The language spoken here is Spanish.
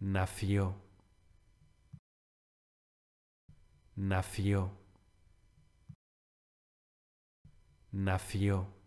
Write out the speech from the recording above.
nació, nació, nació.